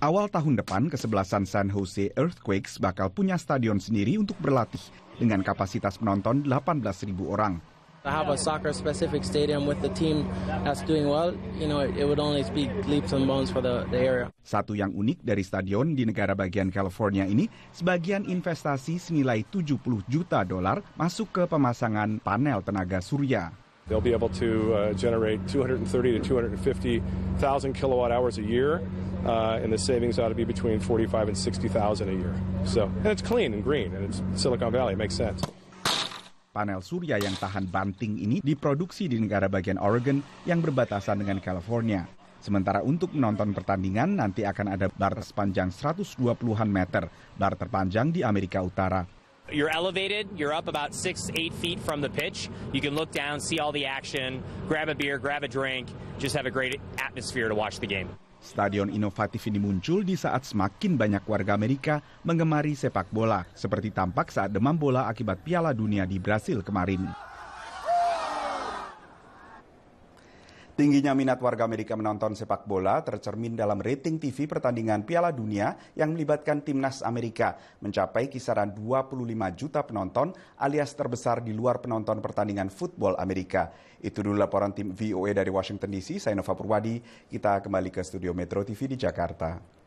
Awal tahun depan, kesebelasan San Jose Earthquakes bakal punya stadion sendiri untuk berlatih dengan kapasitas penonton 18.000 orang. To have a soccer specific stadium with the team that's doing well, you know, it would only speak leaps and bounds for the, the area. Satu yang unik dari stadion di negara bagian California ini, sebagian investasi senilai 70 juta dolar masuk ke pemasangan panel tenaga surya. They'll be able to uh, generate 230 to 250,000 kilowatt hours a year uh, and the savings ought to be between 45 and 60,000 a year. So, and it's clean and green, and it's Silicon Valley. It makes sense. Panel surya yang tahan banting ini diproduksi di negara bagian Oregon yang berbatasan dengan California. Sementara untuk menonton pertandingan nanti akan ada bar sepanjang 120-an meter, bar terpanjang di Amerika Utara. You're elevated, you're up about 6 8 feet from the pitch. You can look down, see all the action, grab a beer, grab a drink, just have a great atmosphere to watch the game. Stadion inovatif ini muncul di saat semakin banyak warga Amerika mengemari sepak bola, seperti tampak saat demam bola akibat Piala Dunia di Brasil kemarin. Tingginya minat warga Amerika menonton sepak bola tercermin dalam rating TV pertandingan Piala Dunia yang melibatkan timnas Amerika mencapai kisaran 25 juta penonton alias terbesar di luar penonton pertandingan football Amerika. Itu dulu laporan tim VOA e dari Washington DC, saya Nova Purwadi. Kita kembali ke studio Metro TV di Jakarta.